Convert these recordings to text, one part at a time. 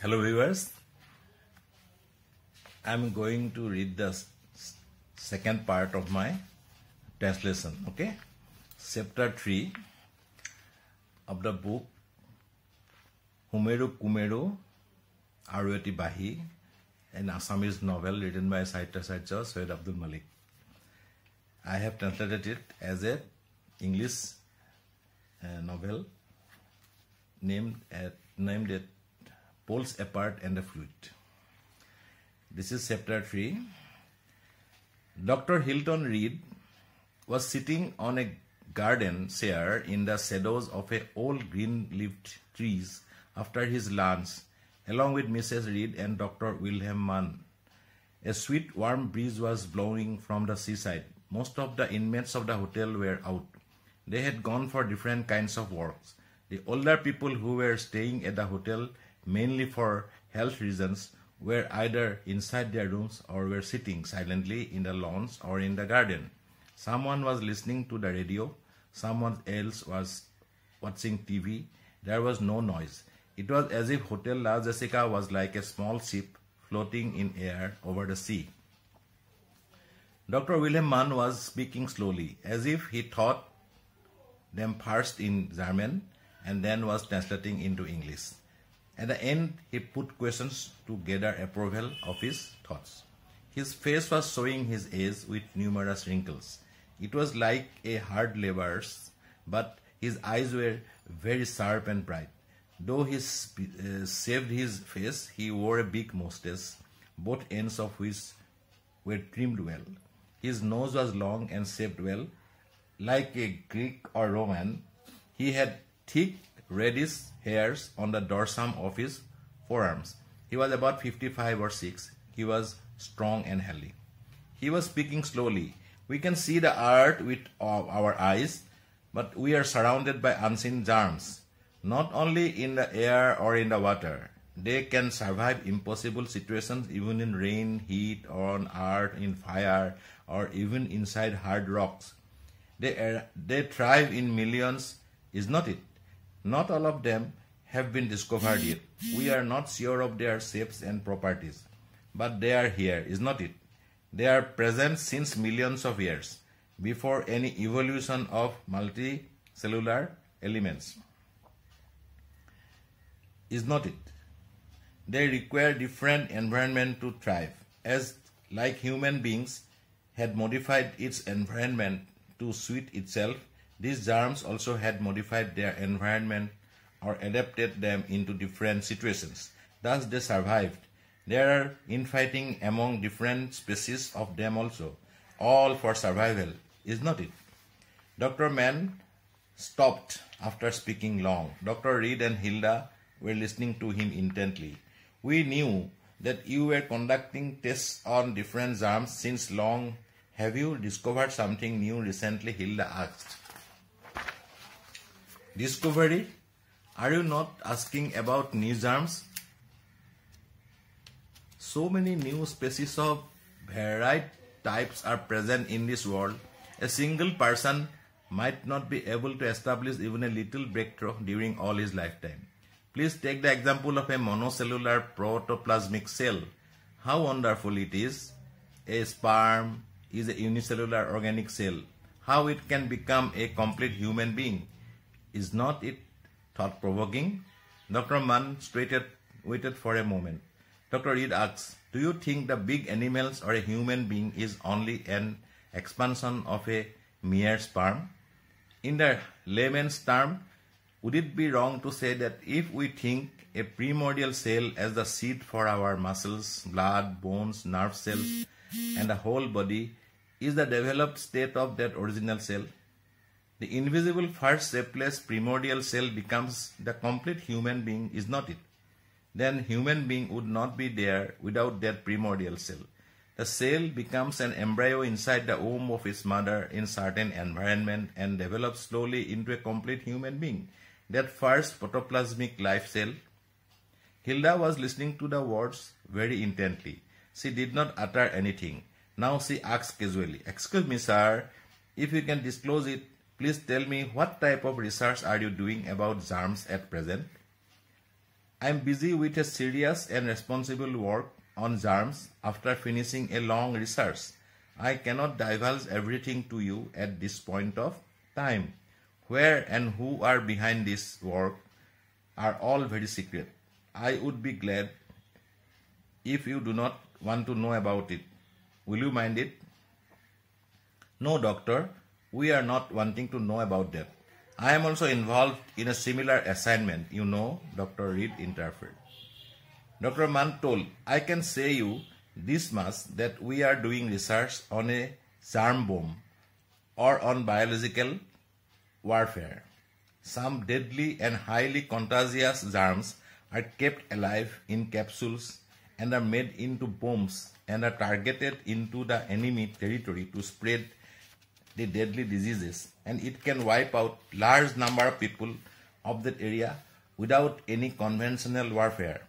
Hello viewers, I am going to read the second part of my translation, okay? Chapter 3 of the book Humero Kumero Arwati Bahi, an Assamese novel written by Saitya Saitya Syed Abdul Malik. I have translated it as a English uh, novel named at named it poles apart and the fluid. This is chapter 3. Dr. Hilton Reed was sitting on a garden chair in the shadows of a old green-leaved trees after his lunch along with Mrs. Reed and Dr. Wilhelm Mann. A sweet warm breeze was blowing from the seaside. Most of the inmates of the hotel were out. They had gone for different kinds of works. The older people who were staying at the hotel mainly for health reasons, were either inside their rooms or were sitting silently in the lawns or in the garden. Someone was listening to the radio, someone else was watching TV. There was no noise. It was as if Hotel La Jessica was like a small ship floating in air over the sea. Dr. Wilhelm Mann was speaking slowly, as if he taught them first in German and then was translating into English. At the end, he put questions to gather approval of his thoughts. His face was showing his age with numerous wrinkles. It was like a hard laborer's, but his eyes were very sharp and bright. Though he uh, shaved his face, he wore a big mustache, both ends of which were trimmed well. His nose was long and shaped well, like a Greek or Roman. He had thick reddish hairs on the dorsum of his forearms. He was about 55 or 6. He was strong and healthy. He was speaking slowly. We can see the earth with our eyes, but we are surrounded by unseen germs, not only in the air or in the water. They can survive impossible situations even in rain, heat, on earth, in fire, or even inside hard rocks. They, are, uh, they thrive in millions, is not it? Not all of them have been discovered yet. We are not sure of their shapes and properties. But they are here, is not it? They are present since millions of years, before any evolution of multicellular elements. Is not it? They require different environment to thrive, as like human beings had modified its environment to suit itself these germs also had modified their environment or adapted them into different situations. Thus they survived. There are infighting among different species of them also, all for survival, is not it? Dr. Mann stopped after speaking long. Dr. Reed and Hilda were listening to him intently. We knew that you were conducting tests on different germs since long. Have you discovered something new recently? Hilda asked. discovery are you not asking about new germs so many new species of varied types are present in this world a single person might not be able to establish even a little breakthrough during all his lifetime please take the example of a monocellular protoplasmic cell how wonderful it is a sperm is a unicellular organic cell how it can become a complete human being Is not it thought provoking? Dr. Mann straighted, waited for a moment. Dr. Reed asks, Do you think the big animals or a human being is only an expansion of a mere sperm? In the layman's term, would it be wrong to say that if we think a primordial cell as the seed for our muscles, blood, bones, nerve cells, and the whole body is the developed state of that original cell, the invisible first shapeless primordial cell becomes the complete human being, is not it? Then human being would not be there without that primordial cell. The cell becomes an embryo inside the womb of its mother in certain environment and develops slowly into a complete human being. That first protoplasmic life cell. Hilda was listening to the words very intently. She did not utter anything. Now she asks casually, Excuse me, sir, if you can disclose it, Please tell me what type of research are you doing about germs at present? I am busy with a serious and responsible work on germs after finishing a long research. I cannot divulge everything to you at this point of time. Where and who are behind this work are all very secret. I would be glad if you do not want to know about it. Will you mind it? No, doctor. We are not wanting to know about that. I am also involved in a similar assignment, you know, Dr. Reed interfered. Dr. Mann told, I can say you this much that we are doing research on a charm bomb or on biological warfare. Some deadly and highly contagious germs are kept alive in capsules and are made into bombs and are targeted into the enemy territory to spread the deadly diseases and it can wipe out large number of people of that area without any conventional warfare.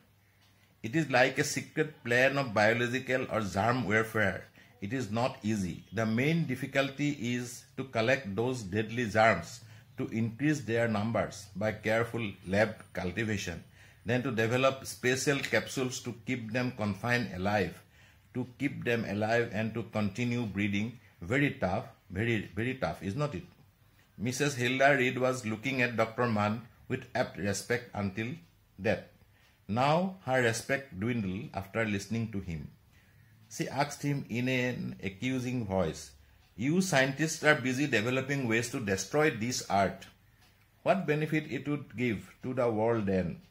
It is like a secret plan of biological or germ warfare. It is not easy. The main difficulty is to collect those deadly germs to increase their numbers by careful lab cultivation, then to develop special capsules to keep them confined alive, to keep them alive and to continue breeding very tough very, very tough, is not it? Mrs. Hilda Reed was looking at Dr. Mann with apt respect until death. Now her respect dwindled after listening to him. She asked him in an accusing voice, You scientists are busy developing ways to destroy this art. What benefit it would give to the world then?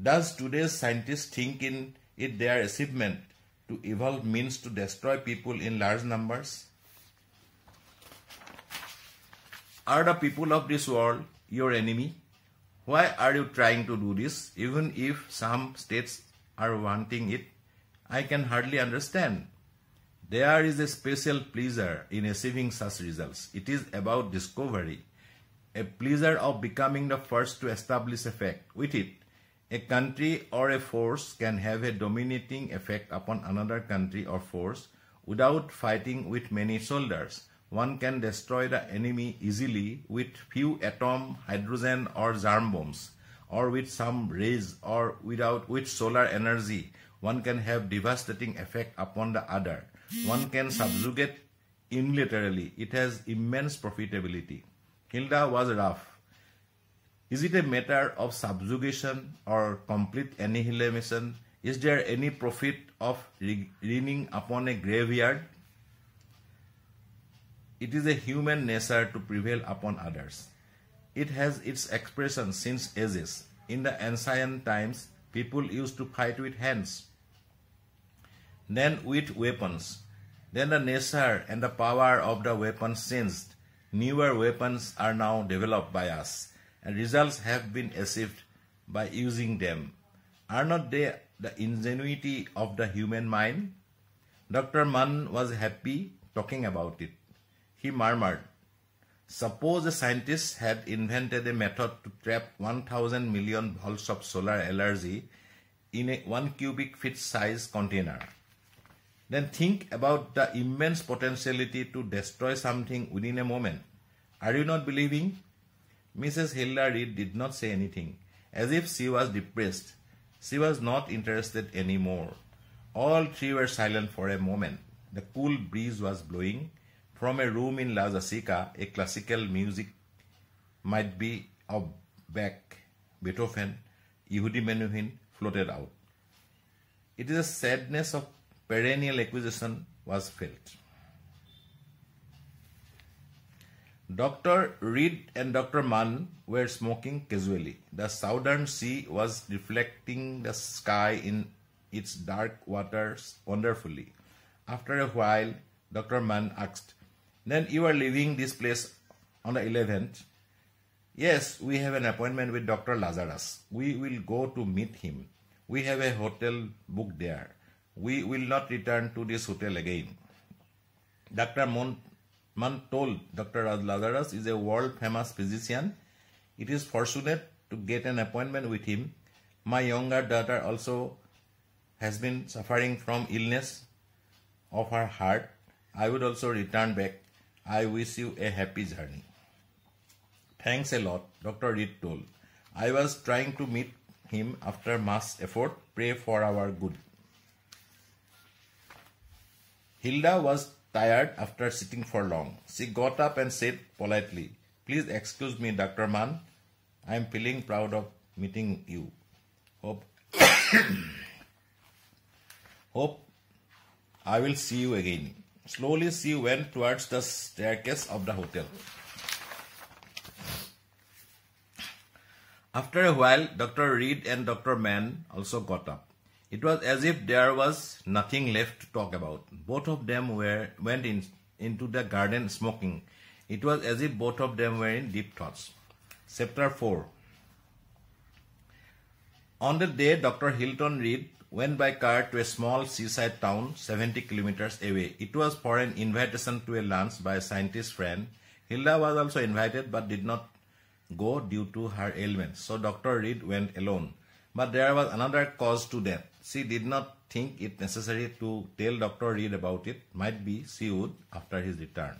Does today's scientists think in it their achievement to evolve means to destroy people in large numbers? Are the people of this world your enemy? Why are you trying to do this, even if some states are wanting it? I can hardly understand. There is a special pleasure in achieving such results. It is about discovery, a pleasure of becoming the first to establish a fact. With it, a country or a force can have a dominating effect upon another country or force without fighting with many soldiers one can destroy the enemy easily with few atom hydrogen or germ bombs or with some rays or without with solar energy one can have devastating effect upon the other one can subjugate unilaterally it has immense profitability hilda was rough is it a matter of subjugation or complete annihilation is there any profit of leaning upon a graveyard it is a human nature to prevail upon others. It has its expression since ages. In the ancient times, people used to fight with hands, then with weapons. Then the nature and the power of the weapons changed. Newer weapons are now developed by us, and results have been achieved by using them. Are not they the ingenuity of the human mind? Dr. Mann was happy talking about it. He murmured, Suppose the scientists had invented a method to trap 1000 million volts of solar energy in a 1 cubic feet size container. Then think about the immense potentiality to destroy something within a moment. Are you not believing? Mrs. Hillary Reed did not say anything, as if she was depressed. She was not interested any more. All three were silent for a moment. The cool breeze was blowing from a room in La Jessica, a classical music might be of Beck, Beethoven, Yehudi Menuhin floated out. It is a sadness of perennial acquisition was felt. Dr. Reed and Dr. Mann were smoking casually. The southern sea was reflecting the sky in its dark waters wonderfully. After a while, Dr. Mann asked, then you are leaving this place on the 11th. Yes, we have an appointment with Dr. Lazarus. We will go to meet him. We have a hotel booked there. We will not return to this hotel again. Dr. Mont told Dr. Lazarus is a world famous physician. It is fortunate to get an appointment with him. My younger daughter also has been suffering from illness of her heart. I would also return back I wish you a happy journey. Thanks a lot, Dr. Reed told. I was trying to meet him after mass. effort. Pray for our good. Hilda was tired after sitting for long. She got up and said politely, Please excuse me, Dr. Mann. I am feeling proud of meeting you. Hope, hope I will see you again. Slowly she went towards the staircase of the hotel. After a while, Dr. Reed and Dr. Mann also got up. It was as if there was nothing left to talk about. Both of them were went in, into the garden smoking. It was as if both of them were in deep thoughts. Chapter 4 on the day, Dr. Hilton Reed went by car to a small seaside town 70 kilometers away. It was for an invitation to a lunch by a scientist friend. Hilda was also invited but did not go due to her ailment, so Dr. Reed went alone. But there was another cause to that. She did not think it necessary to tell Dr. Reed about it. Might be she would after his return.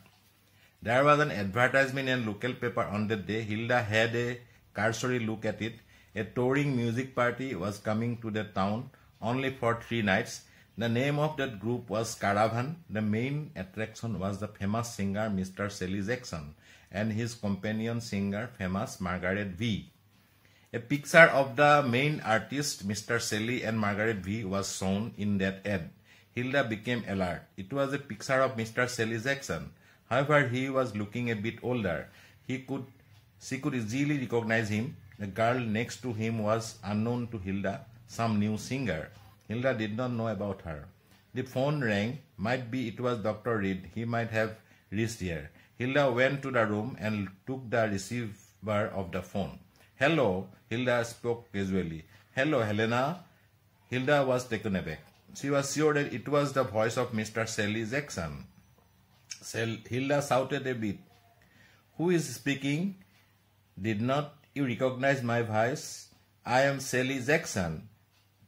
There was an advertisement in a local paper on that day. Hilda had a cursory look at it. A touring music party was coming to the town only for three nights. The name of that group was Caravan. The main attraction was the famous singer Mr. Sally Jackson and his companion singer famous Margaret V. A picture of the main artist Mr. Sally and Margaret V was shown in that ad. Hilda became alert. It was a picture of Mr. Sally Jackson. However, he was looking a bit older. He could, she could easily recognize him the girl next to him was unknown to Hilda, some new singer. Hilda did not know about her. The phone rang. Might be it was Dr. Reed. He might have reached here. Hilda went to the room and took the receiver of the phone. Hello, Hilda spoke casually. Hello, Helena. Hilda was taken aback. She was sure that it was the voice of Mr. Sally Jackson. Hilda shouted a bit. Who is speaking? Did not you recognize my voice? I am Sally Jackson.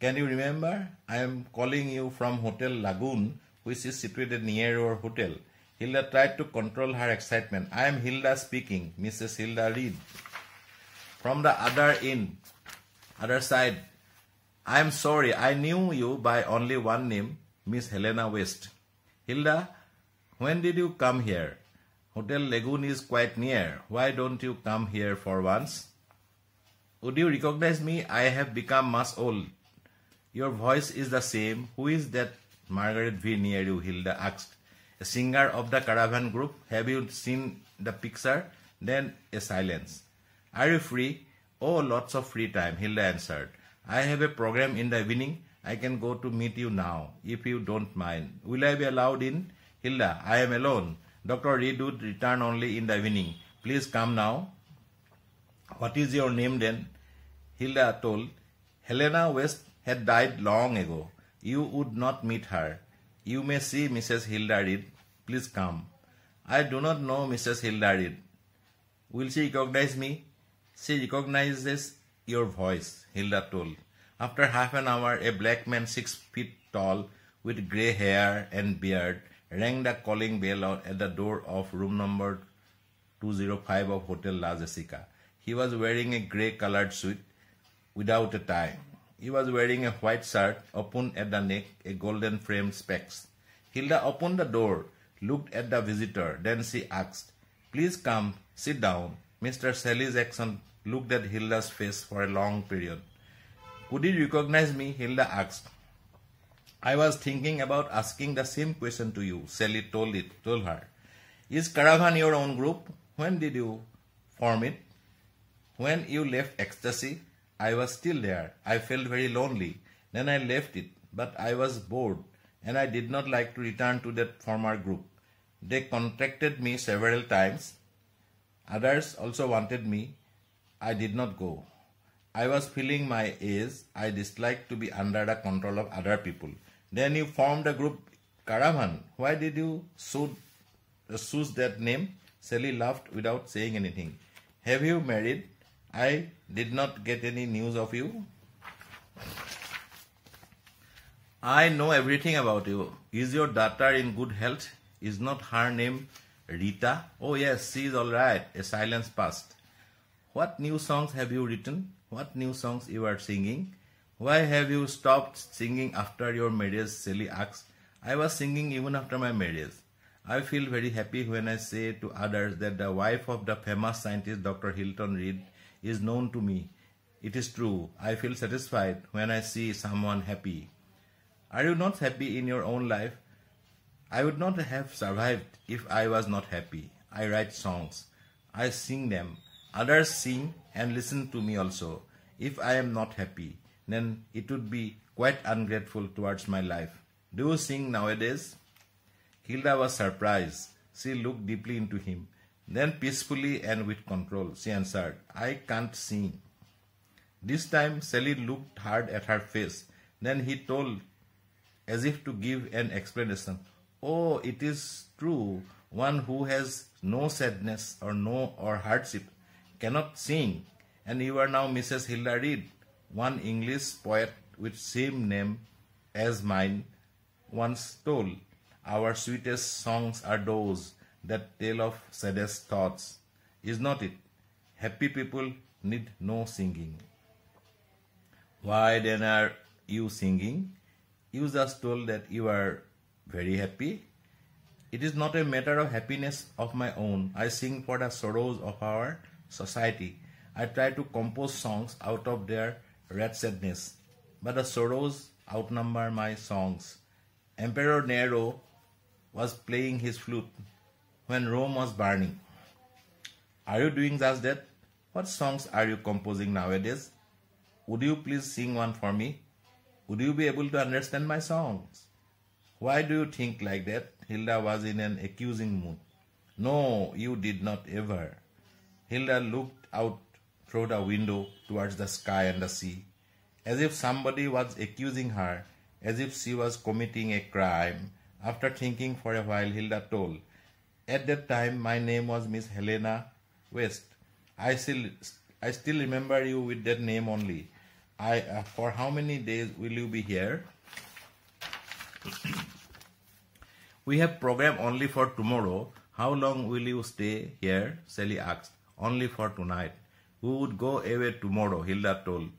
Can you remember? I am calling you from Hotel Lagoon, which is situated near your hotel. Hilda tried to control her excitement. I am Hilda speaking, Mrs. Hilda Reed. From the other end, other side, I am sorry, I knew you by only one name, Miss Helena West. Hilda, when did you come here? Hotel Lagoon is quite near. Why don't you come here for once? Would you recognize me? I have become much old. Your voice is the same. Who is that Margaret V near you? Hilda asked. A singer of the caravan group. Have you seen the picture? Then a silence. Are you free? Oh, lots of free time, Hilda answered. I have a program in the evening. I can go to meet you now, if you don't mind. Will I be allowed in? Hilda, I am alone. Dr. Reed would return only in the evening. Please come now what is your name then? Hilda told, Helena West had died long ago. You would not meet her. You may see Mrs. Hilda Reed. Please come. I do not know Mrs. Hilda Reed. Will she recognize me? She recognizes your voice, Hilda told. After half an hour, a black man six feet tall with gray hair and beard rang the calling bell at the door of room number 205 of Hotel La Jessica. He was wearing a grey colored suit without a tie. He was wearing a white shirt, open at the neck, a golden framed specs. Hilda opened the door, looked at the visitor, then she asked, Please come, sit down. Mr. Sally's Jackson." looked at Hilda's face for a long period. Could you recognize me? Hilda asked. I was thinking about asking the same question to you, Sally told it told her. Is Caravan your own group? When did you form it? When you left ecstasy, I was still there. I felt very lonely. Then I left it, but I was bored and I did not like to return to that former group. They contacted me several times. Others also wanted me. I did not go. I was feeling my age. I disliked to be under the control of other people. Then you formed a group Caravan. Why did you choose that name? Sally laughed without saying anything. Have you married? I did not get any news of you. I know everything about you. Is your daughter in good health? Is not her name Rita? Oh yes, she is alright. A silence passed. What new songs have you written? What new songs you are singing? Why have you stopped singing after your marriage? silly asked. I was singing even after my marriage. I feel very happy when I say to others that the wife of the famous scientist Dr. Hilton Reed is known to me. It is true, I feel satisfied when I see someone happy. Are you not happy in your own life? I would not have survived if I was not happy. I write songs. I sing them. Others sing and listen to me also. If I am not happy, then it would be quite ungrateful towards my life. Do you sing nowadays? Hilda was surprised. She looked deeply into him. Then peacefully and with control, she answered, I can't sing. This time Sally looked hard at her face. Then he told, as if to give an explanation, Oh, it is true, one who has no sadness or no or hardship cannot sing. And you are now Mrs. Hilda Reed, one English poet with same name as mine once told, Our sweetest songs are those that tale of saddest thoughts, is not it? Happy people need no singing. Why then are you singing? You just told that you are very happy. It is not a matter of happiness of my own. I sing for the sorrows of our society. I try to compose songs out of their red sadness. But the sorrows outnumber my songs. Emperor Nero was playing his flute when Rome was burning. Are you doing just that? What songs are you composing nowadays? Would you please sing one for me? Would you be able to understand my songs? Why do you think like that? Hilda was in an accusing mood. No, you did not ever. Hilda looked out through the window towards the sky and the sea, as if somebody was accusing her, as if she was committing a crime. After thinking for a while, Hilda told, at that time, my name was Miss Helena West. I still, I still remember you with that name only. I, uh, for how many days will you be here? we have program only for tomorrow. How long will you stay here? Sally asked. Only for tonight. Who would go away tomorrow? Hilda told.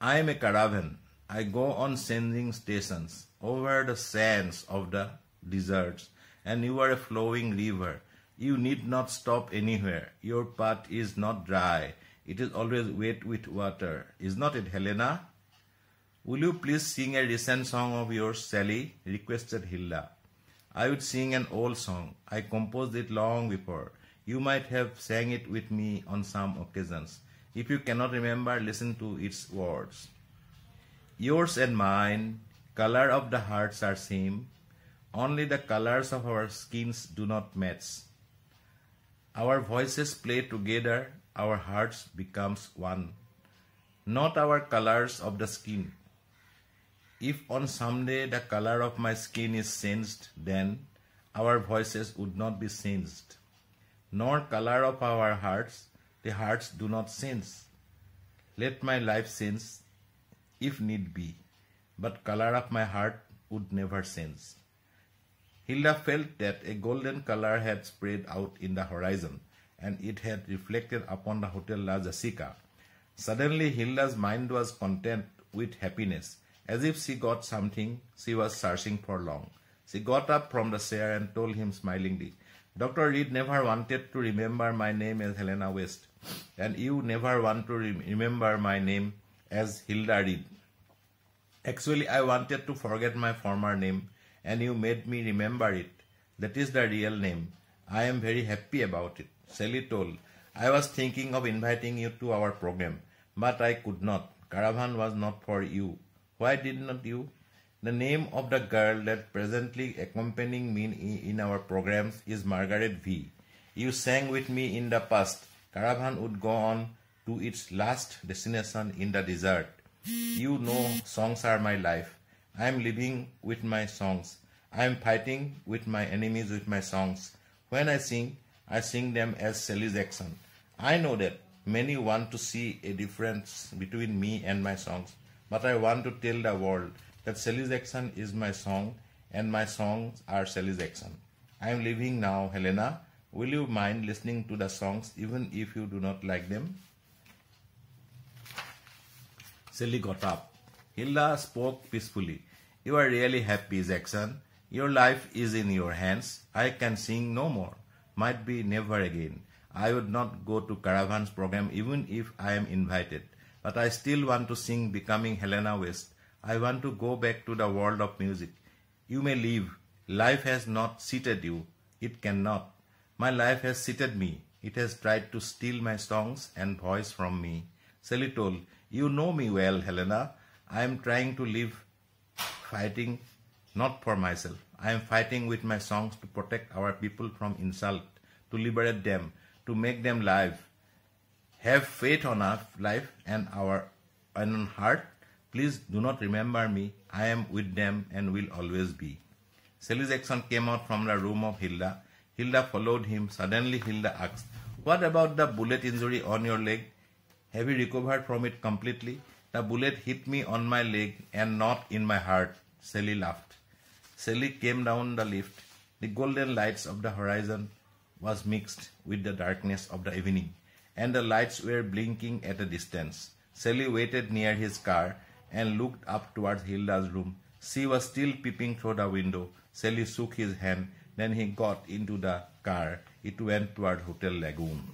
I am a caravan. I go on changing stations over the sands of the deserts and you are a flowing river. You need not stop anywhere. Your path is not dry. It is always wet with water. Is not it, Helena? Will you please sing a recent song of yours, Sally? requested Hilda. I would sing an old song. I composed it long before. You might have sang it with me on some occasions. If you cannot remember, listen to its words. Yours and mine, color of the hearts are same. Only the colors of our skins do not match. Our voices play together, our hearts becomes one. Not our colors of the skin. If on some day the color of my skin is changed, then our voices would not be changed. Nor color of our hearts, the hearts do not change. Let my life change, if need be, but color of my heart would never change. Hilda felt that a golden color had spread out in the horizon, and it had reflected upon the Hotel La Jessica. Suddenly Hilda's mind was content with happiness, as if she got something she was searching for long. She got up from the chair and told him smilingly, Dr. Reed never wanted to remember my name as Helena West, and you never want to re remember my name as Hilda Reed. Actually, I wanted to forget my former name and you made me remember it. That is the real name. I am very happy about it. Sally told, I was thinking of inviting you to our program, but I could not. Caravan was not for you. Why did not you? The name of the girl that presently accompanying me in our programs is Margaret V. You sang with me in the past. Caravan would go on to its last destination in the desert. You know songs are my life. I am living with my songs. I am fighting with my enemies with my songs. When I sing, I sing them as Sally Jackson. I know that many want to see a difference between me and my songs, but I want to tell the world that Sally Jackson is my song and my songs are Sally Jackson. I am leaving now, Helena. Will you mind listening to the songs even if you do not like them? Sally got up. Hilda spoke peacefully. You are really happy, Jackson. Your life is in your hands. I can sing no more. Might be never again. I would not go to Caravan's program even if I am invited. But I still want to sing Becoming Helena West. I want to go back to the world of music. You may leave. Life has not seated you. It cannot. My life has seated me. It has tried to steal my songs and voice from me. told you know me well, Helena. I am trying to live fighting not for myself. I am fighting with my songs to protect our people from insult, to liberate them, to make them live. Have faith on our life and our and on heart. Please do not remember me. I am with them and will always be. Sally Jackson came out from the room of Hilda. Hilda followed him. Suddenly Hilda asked, What about the bullet injury on your leg? Have you recovered from it completely? The bullet hit me on my leg and not in my heart, Sally laughed. Sally came down the lift. The golden lights of the horizon was mixed with the darkness of the evening, and the lights were blinking at a distance. Sally waited near his car and looked up towards Hilda's room. She was still peeping through the window. Sally shook his hand. Then he got into the car. It went toward Hotel Lagoon.